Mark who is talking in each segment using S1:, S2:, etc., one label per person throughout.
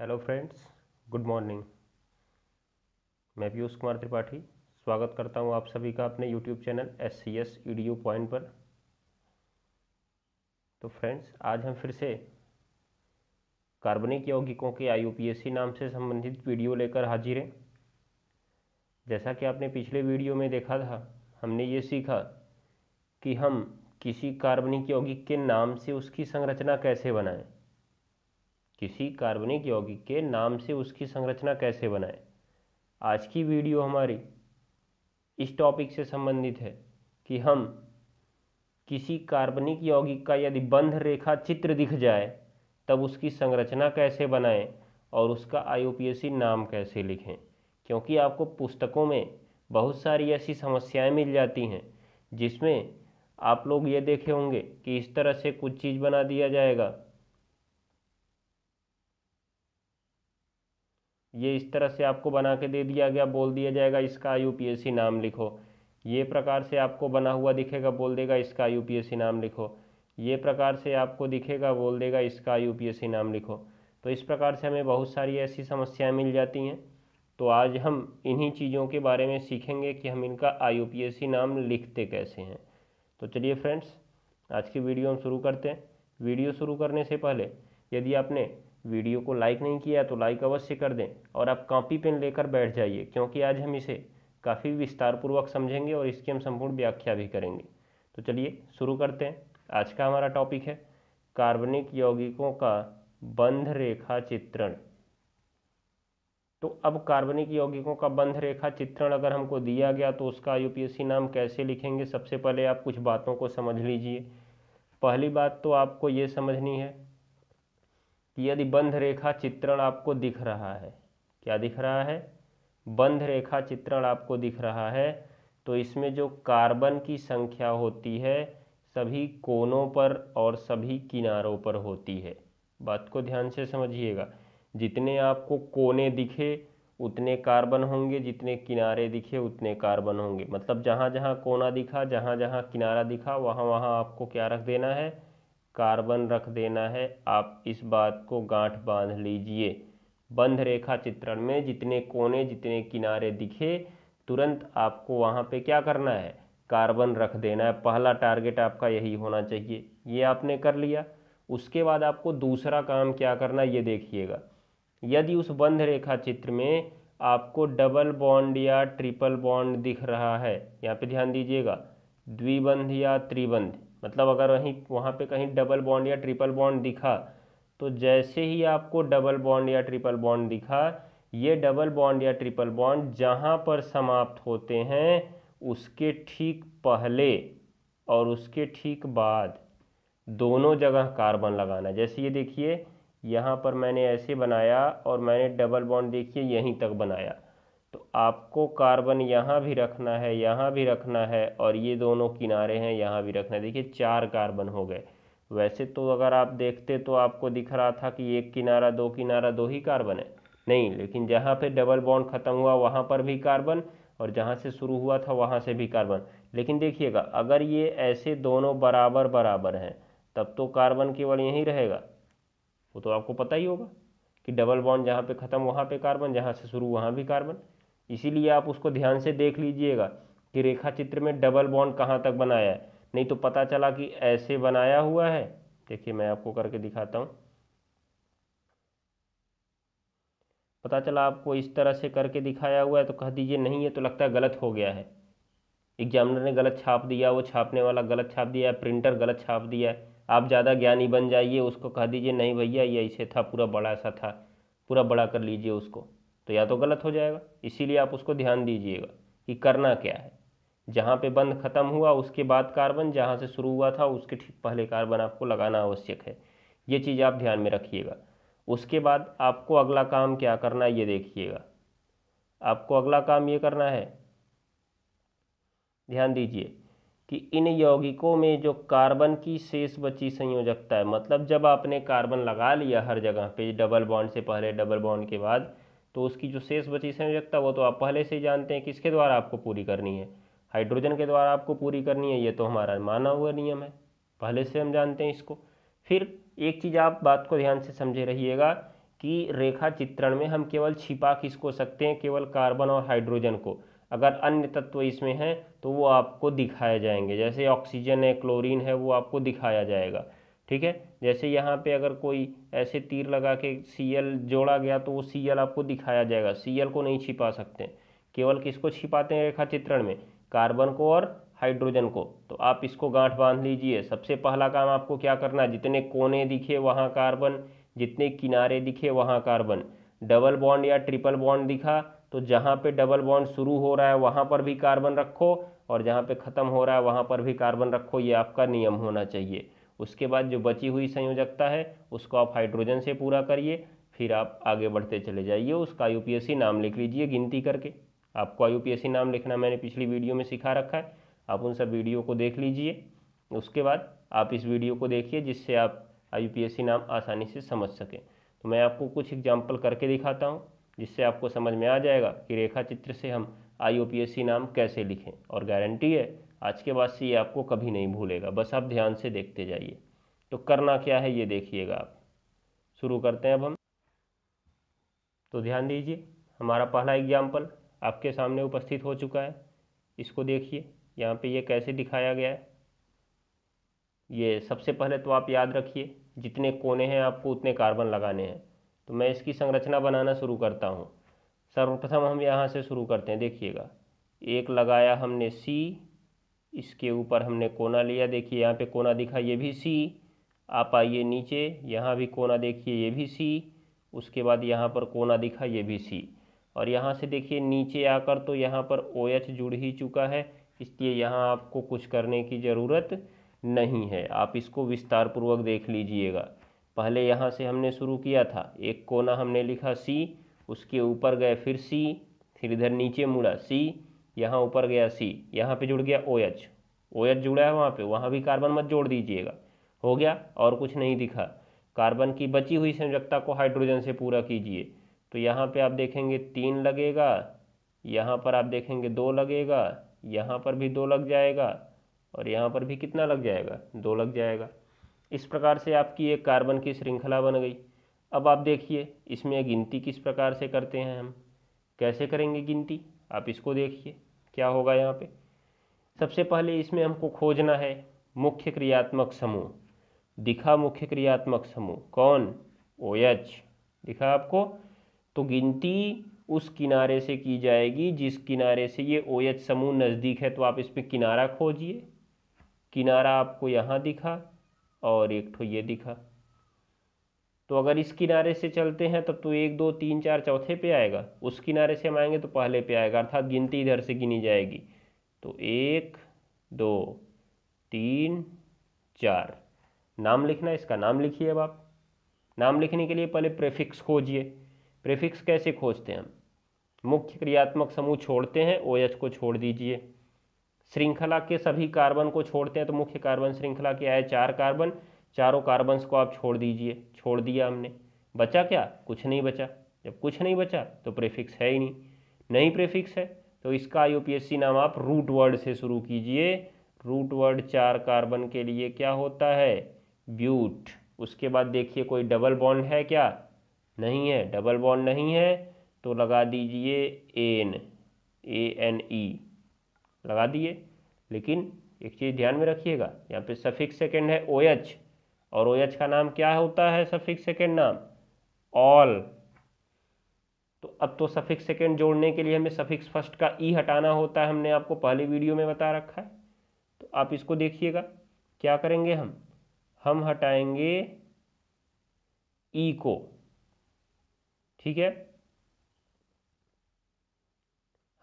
S1: hello friends good morning मैं पीयूष कुमार त्रिपाठी स्वागत करता हूं आप सभी का अपने YouTube channel S C S E D point पर तो फ्रेंड्स आज हम फिर से कार्बनिक यौगिकों के I U P S C नाम से संबंधित वीडियो लेकर हाजिर हैं जैसा कि आपने पिछले वीडियो में देखा था हमने ये सीखा कि हम किसी कार्बनिक यौगिक के नाम से उसकी संरचना कैसे बनाएं किसी कार्बनिक यौगिक के नाम से उसकी संरचना कैसे बनाएं आज की वीडियो हमारी इस टॉपिक से संबंधित है कि हम किसी कार्बनिक यौगिक का यदि बंध रेखा चित्र दिख जाए तब उसकी संरचना कैसे बनाएं और उसका आई नाम कैसे लिखें क्योंकि आपको पुस्तकों में बहुत सारी ऐसी समस्याएं मिल जाती हैं जिसमें आप लोग ये देखे होंगे कि इस तरह से कुछ चीज़ बना दिया जाएगा ये इस तरह से आपको बना के दे दिया गया बोल दिया जाएगा इसका यूपीएससी नाम लिखो ये प्रकार से आपको बना हुआ दिखेगा बोल देगा इसका यूपीएससी नाम लिखो ये प्रकार से आपको दिखेगा बोल देगा इसका यूपीएससी नाम लिखो तो इस प्रकार से हमें बहुत सारी ऐसी समस्याएं मिल जाती हैं तो आज हम इन्हीं चीज़ों के बारे में सीखेंगे कि हम इनका आई नाम लिखते कैसे हैं तो चलिए फ्रेंड्स आज की वीडियो हम शुरू करते हैं वीडियो शुरू करने से पहले यदि आपने वीडियो को लाइक नहीं किया तो लाइक अवश्य कर दें और आप कॉपी पेन लेकर बैठ जाइए क्योंकि आज हम इसे काफ़ी विस्तारपूर्वक समझेंगे और इसकी हम संपूर्ण व्याख्या भी करेंगे तो चलिए शुरू करते हैं आज का हमारा टॉपिक है कार्बनिक यौगिकों का बंध रेखा चित्रण तो अब कार्बनिक यौगिकों का बंध रेखा चित्रण अगर हमको दिया गया तो उसका यूपीएससी नाम कैसे लिखेंगे सबसे पहले आप कुछ बातों को समझ लीजिए पहली बात तो आपको ये समझनी है कि यदि बंध रेखा चित्रण आपको दिख रहा है क्या दिख रहा है बंध रेखा चित्रण आपको दिख रहा है तो इसमें जो कार्बन की संख्या होती है सभी कोनों पर और सभी किनारों पर होती है बात को ध्यान से समझिएगा जितने आपको कोने दिखे उतने कार्बन होंगे जितने किनारे दिखे उतने कार्बन होंगे मतलब जहाँ जहाँ कोना दिखा जहाँ जहाँ किनारा दिखा वहाँ वहाँ आपको क्या रख देना है कार्बन रख देना है आप इस बात को गांठ बांध लीजिए बंध रेखा चित्रण में जितने कोने जितने किनारे दिखे तुरंत आपको वहाँ पे क्या करना है कार्बन रख देना है पहला टारगेट आपका यही होना चाहिए ये आपने कर लिया उसके बाद आपको दूसरा काम क्या करना है ये देखिएगा यदि उस बंध रेखा चित्र में आपको डबल बॉन्ड या ट्रिपल बॉन्ड दिख रहा है यहाँ पे ध्यान दीजिएगा द्विबंध या त्रिबंध मतलब अगर वहीं वहाँ पे कहीं डबल बॉन्ड या ट्रिपल बॉन्ड दिखा तो जैसे ही आपको डबल बॉन्ड या ट्रिपल बॉन्ड दिखा ये डबल बॉन्ड या ट्रिपल बॉन्ड जहाँ पर समाप्त होते हैं उसके ठीक पहले और उसके ठीक बाद दोनों जगह कार्बन लगाना जैसे ये देखिए यहाँ पर मैंने ऐसे बनाया और मैंने डबल बॉन्ड देखिए यहीं तक बनाया तो आपको कार्बन यहाँ भी रखना है यहाँ भी रखना है और ये दोनों किनारे हैं यहाँ भी रखना है देखिए चार कार्बन हो गए वैसे तो अगर आप देखते तो आपको दिख रहा था कि एक किनारा दो किनारा दो ही कार्बन है नहीं लेकिन जहाँ पे डबल बॉन्ड ख़त्म हुआ वहाँ पर भी कार्बन और जहाँ से शुरू हुआ था वहाँ से भी कार्बन लेकिन देखिएगा अगर ये ऐसे दोनों बराबर बराबर हैं तब तो कार्बन केवल यहीं रहेगा वो तो आपको पता ही होगा कि डबल बॉन्ड जहाँ पे ख़त्म वहाँ पे कार्बन जहाँ से शुरू वहाँ भी कार्बन इसीलिए आप उसको ध्यान से देख लीजिएगा कि रेखा चित्र में डबल बॉन्ड कहाँ तक बनाया है नहीं तो पता चला कि ऐसे बनाया हुआ है देखिए मैं आपको करके दिखाता हूँ पता चला आपको इस तरह से करके दिखाया हुआ है तो कह दीजिए नहीं है तो लगता है गलत हो गया है एग्जामिनर ने गलत छाप दिया वो छापने वाला गलत छाप दिया है प्रिंटर गलत छाप दिया है आप ज़्यादा ज्ञानी बन जाइए उसको कह दीजिए नहीं भैया ये ऐसे था पूरा बड़ा सा था पूरा बड़ा कर लीजिए उसको तो या तो गलत हो जाएगा इसीलिए आप उसको ध्यान दीजिएगा कि करना क्या है जहाँ पे बंद ख़त्म हुआ उसके बाद कार्बन जहाँ से शुरू हुआ था उसके ठीक पहले कार्बन आपको लगाना आवश्यक है ये चीज़ आप ध्यान में रखिएगा उसके बाद आपको अगला काम क्या करना है ये देखिएगा आपको अगला काम ये करना है ध्यान दीजिए कि इन यौगिकों में जो कार्बन की शेष बची संयोजकता है मतलब जब आपने कार्बन लगा लिया हर जगह पे डबल बॉन्ड से पहले डबल बॉन्ड के बाद तो उसकी जो शेष बची संयोजकता वो तो आप पहले से ही जानते हैं किसके द्वारा आपको पूरी करनी है हाइड्रोजन के द्वारा आपको पूरी करनी है ये तो हमारा माना हुआ नियम है पहले से हम जानते हैं इसको फिर एक चीज़ आप बात को ध्यान से समझे रहिएगा कि रेखा चित्रण में हम केवल छिपा किसको सकते हैं केवल कार्बन और हाइड्रोजन को अगर अन्य तत्व इसमें हैं तो वो आपको दिखाए जाएंगे जैसे ऑक्सीजन है क्लोरीन है वो आपको दिखाया जाएगा ठीक है जैसे यहाँ पे अगर कोई ऐसे तीर लगा के सी एल जोड़ा गया तो वो सी एल आपको दिखाया जाएगा सी एल को नहीं छिपा सकते केवल किसको छिपाते हैं रेखा चित्रण में कार्बन को और हाइड्रोजन को तो आप इसको गांठ बांध लीजिए सबसे पहला काम आपको क्या करना है जितने कोने दिखे वहाँ कार्बन जितने किनारे दिखे वहाँ कार्बन डबल बॉन्ड या ट्रिपल बॉन्ड दिखा तो जहाँ पे डबल बॉन्ड शुरू हो रहा है वहाँ पर भी कार्बन रखो और जहाँ पे ख़त्म हो रहा है वहाँ पर भी कार्बन रखो ये आपका नियम होना चाहिए उसके बाद जो बची हुई संयोजकता है उसको आप हाइड्रोजन से पूरा करिए फिर आप आगे बढ़ते चले जाइए उसका यू नाम लिख लीजिए गिनती करके आपको यू नाम लिखना मैंने पिछली वीडियो में सिखा रखा है आप उन सब वीडियो को देख लीजिए उसके बाद आप इस वीडियो को देखिए जिससे आप यू नाम आसानी से समझ सकें तो मैं आपको कुछ एग्जाम्पल करके दिखाता हूँ जिससे आपको समझ में आ जाएगा कि रेखा चित्र से हम आई नाम कैसे लिखें और गारंटी है आज के बाद से ये आपको कभी नहीं भूलेगा बस आप ध्यान से देखते जाइए तो करना क्या है ये देखिएगा आप शुरू करते हैं अब हम तो ध्यान दीजिए हमारा पहला एग्जाम्पल आपके सामने उपस्थित हो चुका है इसको देखिए यहाँ पे ये कैसे दिखाया गया है ये सबसे पहले तो आप याद रखिए जितने कोने हैं आपको उतने कार्बन लगाने हैं तो मैं इसकी संरचना बनाना शुरू करता हूँ सर्वप्रथम हम यहाँ से शुरू करते हैं देखिएगा एक लगाया हमने सी इसके ऊपर हमने कोना लिया देखिए यहाँ पे कोना दिखा ये भी सी आप आइए नीचे यहाँ भी कोना देखिए ये भी सी उसके बाद यहाँ पर कोना दिखा ये भी सी और यहाँ से देखिए नीचे आकर तो यहाँ पर ओ OH जुड़ ही चुका है इसलिए यहाँ आपको कुछ करने की ज़रूरत नहीं है आप इसको विस्तारपूर्वक देख लीजिएगा पहले यहाँ से हमने शुरू किया था एक कोना हमने लिखा सी उसके ऊपर गए फिर सी फिर इधर नीचे मुड़ा सी यहाँ ऊपर गया सी यहाँ पे जुड़ गया ओ एच ओ एच जुड़ा है वहाँ पे वहाँ भी कार्बन मत जोड़ दीजिएगा हो गया और कुछ नहीं दिखा कार्बन की बची हुई संयोजकता को हाइड्रोजन से पूरा कीजिए तो यहाँ पे आप देखेंगे तीन लगेगा यहाँ पर आप देखेंगे दो लगेगा यहाँ पर भी दो लग जाएगा और यहाँ पर भी कितना लग जाएगा दो लग जाएगा इस प्रकार से आपकी एक कार्बन की श्रृंखला बन गई अब आप देखिए इसमें गिनती किस प्रकार से करते हैं हम कैसे करेंगे गिनती आप इसको देखिए क्या होगा यहाँ पे सबसे पहले इसमें हमको खोजना है मुख्य क्रियात्मक समूह दिखा मुख्य क्रियात्मक समूह कौन ओ एच दिखा आपको तो गिनती उस किनारे से की जाएगी जिस किनारे से ये ओ एच समूह नज़दीक है तो आप इसमें किनारा खोजिए किनारा आपको यहाँ दिखा और एक ठो ये दिखा तो अगर इस किनारे से चलते हैं तब तो एक दो तीन चार चौथे पे आएगा उस किनारे से हम आएंगे तो पहले पे आएगा अर्थात गिनती इधर से गिनी जाएगी तो एक दो तीन चार नाम लिखना इसका नाम लिखिए अब आप नाम लिखने के लिए पहले प्रेफिक्स खोजिए प्रेफिक्स कैसे खोजते हैं हम मुख्य क्रियात्मक समूह छोड़ते हैं ओ एच को छोड़ दीजिए श्रृंखला के सभी कार्बन को छोड़ते हैं तो मुख्य कार्बन श्रृंखला के आए चार कार्बन चारों कार्बन्स को आप छोड़ दीजिए छोड़ दिया हमने बचा क्या कुछ नहीं बचा जब कुछ नहीं बचा तो प्रेफिक्स है ही नहीं नहीं प्रेफिक्स है तो इसका यूपीएससी नाम आप रूट वर्ड से शुरू कीजिए रूट वर्ड चार कार्बन के लिए क्या होता है ब्यूट उसके बाद देखिए कोई डबल बॉन्ड है क्या नहीं है डबल बॉन्ड नहीं है तो लगा दीजिए एन ए एन ई लगा दिए लेकिन एक चीज़ ध्यान में रखिएगा यहाँ पे सफिक्स सेकेंड है ओ OH, एच और ओ एच का नाम क्या होता है सफिक्स सेकेंड नाम ऑल तो अब तो सफिक्स सेकेंड जोड़ने के लिए हमें सफिक्स फर्स्ट का ई हटाना होता है हमने आपको पहली वीडियो में बता रखा है तो आप इसको देखिएगा क्या करेंगे हम हम हटाएंगे ई को ठीक है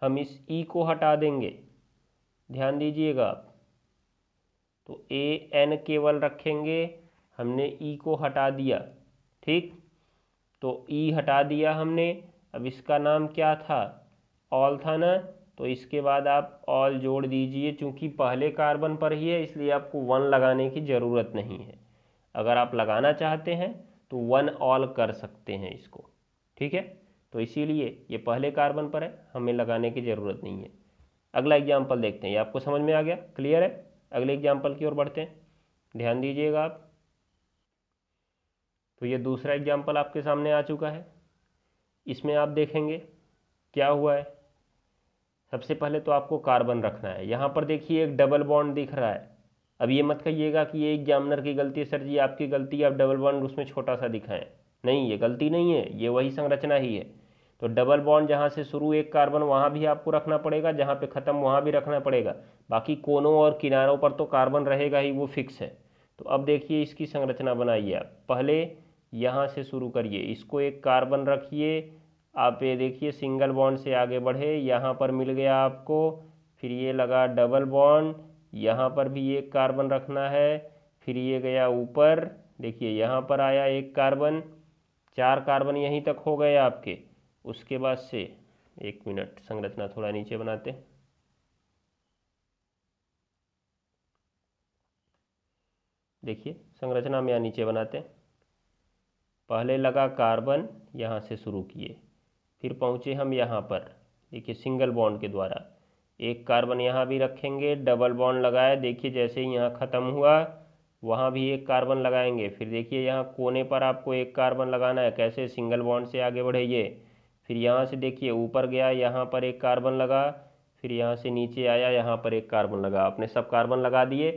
S1: हम इस ई को हटा देंगे ध्यान दीजिएगा आप तो ए एन केवल रखेंगे हमने ई e को हटा दिया ठीक तो ई e हटा दिया हमने अब इसका नाम क्या था ऑल था ना तो इसके बाद आप ऑल जोड़ दीजिए चूँकि पहले कार्बन पर ही है इसलिए आपको वन लगाने की ज़रूरत नहीं है अगर आप लगाना चाहते हैं तो वन ऑल कर सकते हैं इसको ठीक है तो इसीलिए ये पहले कार्बन पर है हमें लगाने की ज़रूरत नहीं है अगला एग्जाम्पल देखते हैं ये आपको समझ में आ गया क्लियर है अगले एग्जाम्पल की ओर बढ़ते हैं ध्यान दीजिएगा आप तो ये दूसरा एग्जाम्पल आपके सामने आ चुका है इसमें आप देखेंगे क्या हुआ है सबसे पहले तो आपको कार्बन रखना है यहाँ पर देखिए एक डबल बॉन्ड दिख रहा है अब ये मत कहिएगा कि ये एग्जामिनर की गलती है सर जी आपकी गलती आप डबल बॉन्ड उसमें छोटा सा दिखाएं नहीं ये गलती नहीं है ये वही संरचना ही है तो डबल बॉन्ड जहाँ से शुरू एक कार्बन वहाँ भी आपको रखना पड़ेगा जहाँ पे ख़त्म वहाँ भी रखना पड़ेगा बाकी कोनों और किनारों पर तो कार्बन रहेगा ही वो फिक्स है तो अब देखिए इसकी संरचना बनाइए आप पहले यहाँ से शुरू करिए इसको एक कार्बन रखिए आप ये देखिए सिंगल बॉन्ड से आगे बढ़े यहाँ पर मिल गया आपको फिर ये लगा डबल बॉन्ड यहाँ पर भी एक कार्बन रखना है फिर ये गया ऊपर देखिए यहाँ पर आया एक कार्बन चार कार्बन यहीं तक हो गए आपके उसके बाद से एक मिनट संरचना थोड़ा नीचे बनाते हैं देखिए संरचना हम यहाँ नीचे बनाते हैं पहले लगा कार्बन यहाँ से शुरू किए फिर पहुँचे हम यहाँ पर देखिए सिंगल बॉन्ड के द्वारा एक कार्बन यहाँ भी रखेंगे डबल बॉन्ड लगाए देखिए जैसे ही यहाँ ख़त्म हुआ वहाँ भी एक कार्बन लगाएंगे फिर देखिए यहाँ कोने पर आपको एक कार्बन लगाना है कैसे सिंगल बॉन्ड से आगे बढ़िए फिर यहाँ से देखिए ऊपर गया यहाँ पर एक कार्बन लगा फिर यहाँ से नीचे आया यहाँ पर एक कार्बन लगा आपने सब कार्बन लगा दिए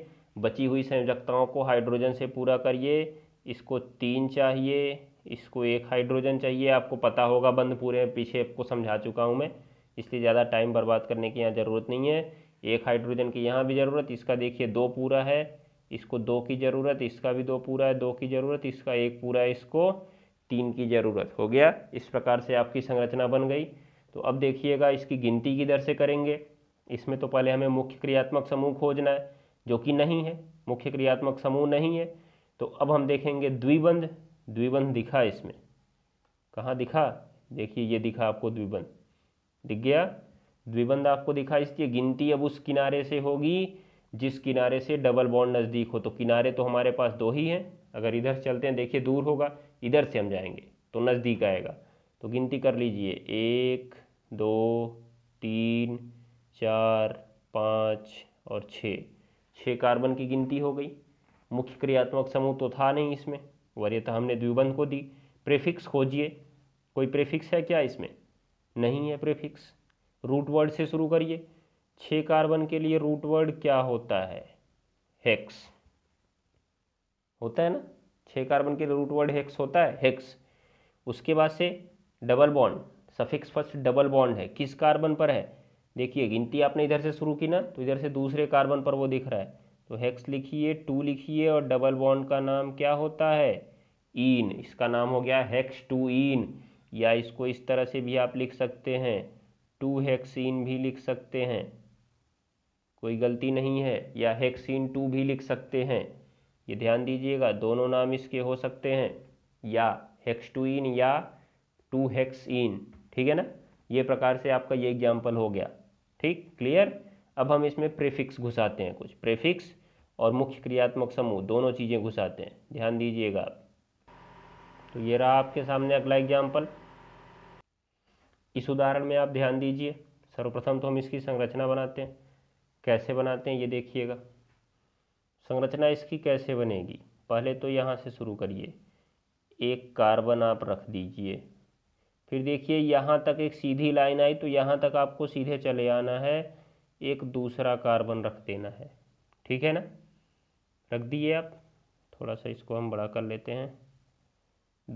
S1: बची हुई संयोजकताओं को हाइड्रोजन से पूरा करिए इसको तीन चाहिए इसको एक हाइड्रोजन चाहिए आपको पता होगा बंद पूरे पीछे आपको समझा चुका हूँ मैं इसलिए ज़्यादा टाइम बर्बाद करने की यहाँ ज़रूरत नहीं है एक हाइड्रोजन की यहाँ भी ज़रूरत इसका देखिए दो पूरा है इसको दो की ज़रूरत इसका भी दो पूरा है दो की ज़रूरत इसका एक पूरा है इसको तीन की ज़रूरत हो गया इस प्रकार से आपकी संरचना बन गई तो अब देखिएगा इसकी गिनती की दर से करेंगे इसमें तो पहले हमें मुख्य क्रियात्मक समूह खोजना है जो कि नहीं है मुख्य क्रियात्मक समूह नहीं है तो अब हम देखेंगे द्विबंध द्विबंध दिखा इसमें कहाँ दिखा देखिए ये दिखा आपको द्विबंध दिख गया द्विबंध आपको दिखा इसलिए गिनती अब उस किनारे से होगी जिस किनारे से डबल बॉन्ड नज़दीक हो तो किनारे तो हमारे पास दो ही हैं अगर इधर चलते हैं देखिए दूर होगा इधर से हम जाएंगे तो नज़दीक आएगा तो गिनती कर लीजिए एक दो तीन चार पाँच और छः छः कार्बन की गिनती हो गई मुख्य क्रियात्मक समूह तो था नहीं इसमें वरीयता तो हमने द्विबंध को दी प्रेफिक्स खोजिए कोई प्रेफिक्स है क्या इसमें नहीं है प्रेफिक्स रूट वर्ड से शुरू करिए छः कार्बन के लिए रूट वर्ड क्या होता है हेक्स होता है ना छः कार्बन के लिए रूट वर्ड हेक्स होता है हेक्स उसके बाद से double bond suffix first double bond है किस कार्बन पर है देखिए गिनती आपने इधर से शुरू की ना तो इधर से दूसरे कार्बन पर वो दिख रहा है तो हेक्स लिखिए टू लिखिए और डबल बॉन्ड का नाम क्या होता है इन इसका नाम हो गया हेक्स टू इन या इसको इस तरह से भी आप लिख सकते हैं टू इन भी लिख सकते हैं कोई गलती नहीं है या इन टू भी लिख सकते हैं ये ध्यान दीजिएगा दोनों नाम इसके हो सकते हैं या हेक्स टू इन या टू हेक्स इन ठीक है ना ये प्रकार से आपका ये एग्जाम्पल हो गया ठीक क्लियर अब हम इसमें प्रेफिक्स घुसाते हैं कुछ प्रेफिक्स और मुख्य क्रियात्मक समूह दोनों चीज़ें घुसाते हैं ध्यान दीजिएगा आप तो ये रहा आपके सामने अगला एग्जाम्पल इस उदाहरण में आप ध्यान दीजिए सर्वप्रथम तो हम इसकी संरचना बनाते हैं कैसे बनाते हैं ये देखिएगा संरचना इसकी कैसे बनेगी पहले तो यहाँ से शुरू करिए एक कार्बन आप रख दीजिए फिर देखिए यहाँ तक एक सीधी लाइन आई तो यहाँ तक आपको सीधे चले आना है एक दूसरा कार्बन रख देना है ठीक है ना रख दिए आप थोड़ा सा इसको हम बड़ा कर लेते हैं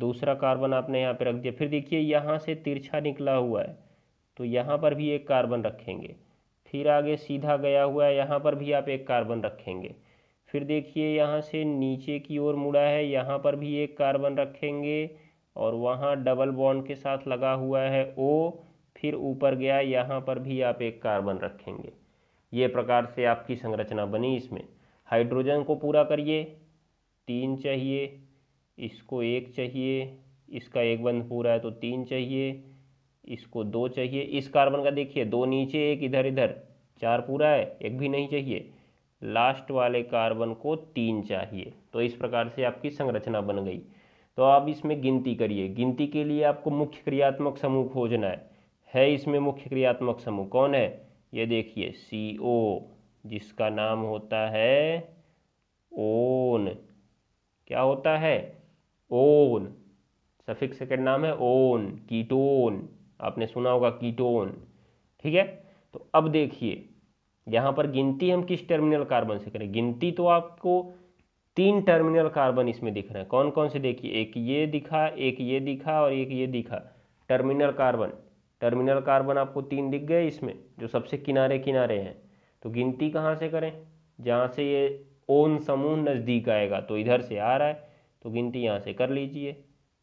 S1: दूसरा कार्बन आपने यहाँ पे रख दिया फिर देखिए यहाँ से तिरछा निकला हुआ है तो यहाँ पर भी एक कार्बन रखेंगे फिर आगे सीधा गया हुआ है यहाँ पर भी आप एक कार्बन रखेंगे फिर देखिए यहाँ से नीचे की ओर मुड़ा है यहाँ पर भी एक कार्बन रखेंगे और वहाँ डबल बॉन्ड के साथ लगा हुआ है ओ फिर ऊपर गया यहाँ पर भी आप एक कार्बन रखेंगे ये प्रकार से आपकी संरचना बनी इसमें हाइड्रोजन को पूरा करिए तीन चाहिए इसको एक चाहिए इसका एक बंद पूरा है तो तीन चाहिए इसको दो चाहिए इस कार्बन का देखिए दो नीचे एक इधर इधर चार पूरा है एक भी नहीं चाहिए लास्ट वाले कार्बन को तीन चाहिए तो इस प्रकार से आपकी संरचना बन गई तो आप इसमें गिनती करिए गिनती के लिए आपको मुख्य क्रियात्मक समूह खोजना है है इसमें मुख्य क्रियात्मक समूह कौन है ये देखिए सी ओ जिसका नाम होता है ओन क्या होता है ओन सफिक्स सेकेंड नाम है ओन कीटोन आपने सुना होगा कीटोन ठीक है तो अब देखिए यहाँ पर गिनती हम किस टर्मिनल कार्बन से करें गिनती तो आपको तीन टर्मिनल कार्बन इसमें दिख रहे हैं कौन कौन से देखिए एक ये दिखा एक ये दिखा और एक ये दिखा टर्मिनल कार्बन टर्मिनल कार्बन आपको तीन दिख गए इसमें जो सबसे किनारे किनारे हैं तो गिनती कहाँ से करें जहाँ से ये ओन समूह नज़दीक आएगा तो इधर से आ रहा है तो गिनती यहाँ से कर लीजिए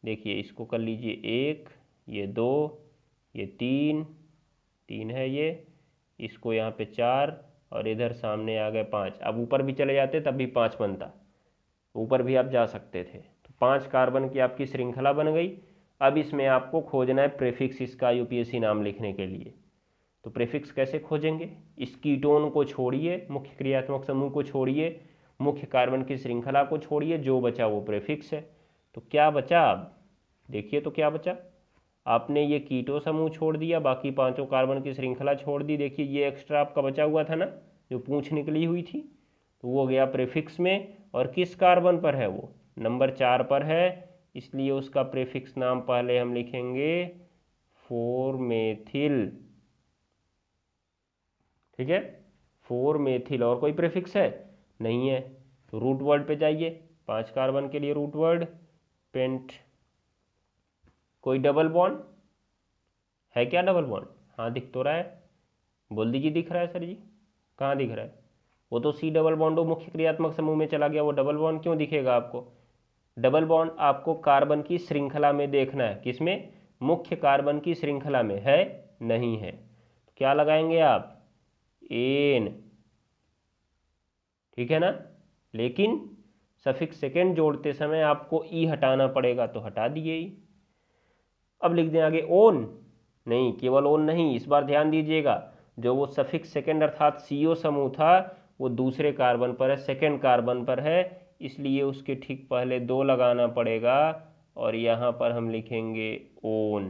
S1: देखिए इसको कर लीजिए एक ये दो ये तीन तीन है ये इसको यहाँ पे चार और इधर सामने आ गए पाँच अब ऊपर भी चले जाते तब भी पाँच बनता ऊपर भी आप जा सकते थे तो पाँच कार्बन की आपकी श्रृंखला बन गई अब इसमें आपको खोजना है प्रेफिक्स इसका यूपीएससी नाम लिखने के लिए तो प्रीफिक्स कैसे खोजेंगे इस कीटोन को छोड़िए मुख्य क्रियात्मक समूह को छोड़िए मुख्य कार्बन की श्रृंखला को छोड़िए जो बचा वो प्रीफिक्स है तो क्या बचा अब देखिए तो क्या बचा आपने ये कीटो समूह छोड़ दिया बाकी पांचों कार्बन की श्रृंखला छोड़ दी देखिए ये एक्स्ट्रा आपका बचा हुआ था ना जो पूछ निकली हुई थी तो वो गया प्रीफिक्स में और किस कार्बन पर है वो नंबर चार पर है इसलिए उसका प्रीफिक्स नाम पहले हम लिखेंगे फोर मेथिल ठीक है फोर मेथिल और कोई प्रेफिक्स है नहीं है तो रूट वर्ड पे जाइए पांच कार्बन के लिए रूट वर्ड पेंट कोई डबल बॉन्ड है क्या डबल बॉन्ड हाँ दिख तो रहा है बोल दीजिए दिख रहा है सर जी कहाँ दिख रहा है वो तो सी डबल बॉन्ड वो मुख्य क्रियात्मक समूह में चला गया वो डबल बॉन्ड क्यों दिखेगा आपको डबल बॉन्ड आपको कार्बन की श्रृंखला में देखना है किसमें मुख्य कार्बन की श्रृंखला में है नहीं है क्या लगाएंगे आप एन ठीक है ना लेकिन सफिक सेकेंड जोड़ते समय आपको ई हटाना पड़ेगा तो हटा दिए ई अब लिख दें आगे ओन नहीं केवल ओन नहीं इस बार ध्यान दीजिएगा जो वो सफिक सेकेंड अर्थात ओ समूह था वो दूसरे कार्बन पर है सेकेंड कार्बन पर है इसलिए उसके ठीक पहले दो लगाना पड़ेगा और यहाँ पर हम लिखेंगे ओन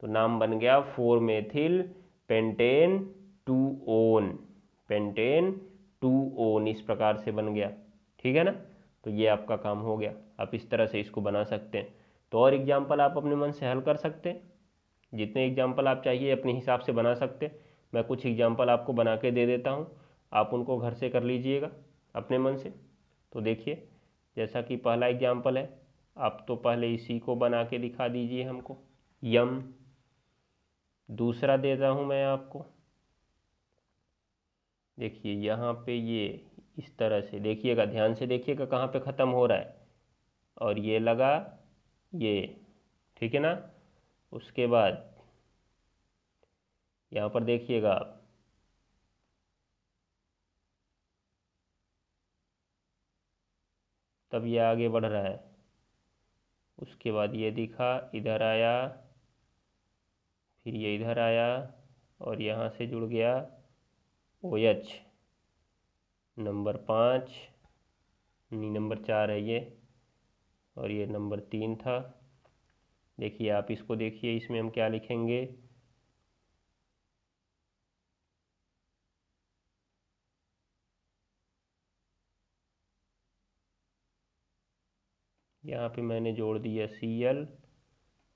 S1: तो नाम बन गया four methyl pentane two one pentane two one इस प्रकार से बन गया ठीक है ना तो ये आपका काम हो गया आप इस तरह से इसको बना सकते हैं तो और एग्जाम्पल आप अपने मन से हल कर सकते हैं जितने एग्जाम्पल आप चाहिए अपने हिसाब से बना सकते हैं मैं कुछ एग्जाम्पल आपको बना के दे देता हूँ आप उनको घर से कर लीजिएगा अपने मन से तो देखिए जैसा कि पहला एग्जाम्पल है आप तो पहले इसी को बना के दिखा दीजिए हमको यम दूसरा दे रहा हूँ मैं आपको देखिए यहाँ पे ये इस तरह से देखिएगा ध्यान से देखिएगा कहाँ पे ख़त्म हो रहा है और ये लगा ये ठीक है ना उसके बाद यहाँ पर देखिएगा आप तब ये आगे बढ़ रहा है उसके बाद ये दिखा इधर आया फिर ये इधर आया और यहाँ से जुड़ गया ओ एच नंबर पाँच नी नंबर चार है ये और ये नंबर तीन था देखिए आप इसको देखिए इसमें हम क्या लिखेंगे यहाँ पे मैंने जोड़ दिया सी एल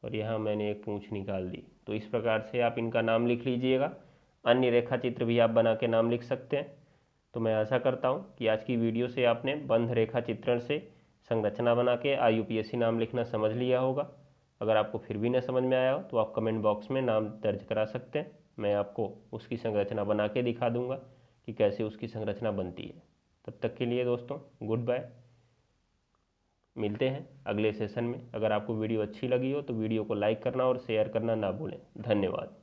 S1: और यहाँ मैंने एक पूँछ निकाल दी तो इस प्रकार से आप इनका नाम लिख लीजिएगा अन्य रेखा चित्र भी आप बना के नाम लिख सकते हैं तो मैं आशा करता हूँ कि आज की वीडियो से आपने बंध रेखा चित्रण से संरचना बना के आई नाम लिखना समझ लिया होगा अगर आपको फिर भी ना समझ में आया हो तो आप कमेंट बॉक्स में नाम दर्ज करा सकते हैं मैं आपको उसकी संरचना बना के दिखा दूंगा कि कैसे उसकी संरचना बनती है तब तक के लिए दोस्तों गुड बाय मिलते हैं अगले सेशन में अगर आपको वीडियो अच्छी लगी हो तो वीडियो को लाइक करना और शेयर करना ना भूलें धन्यवाद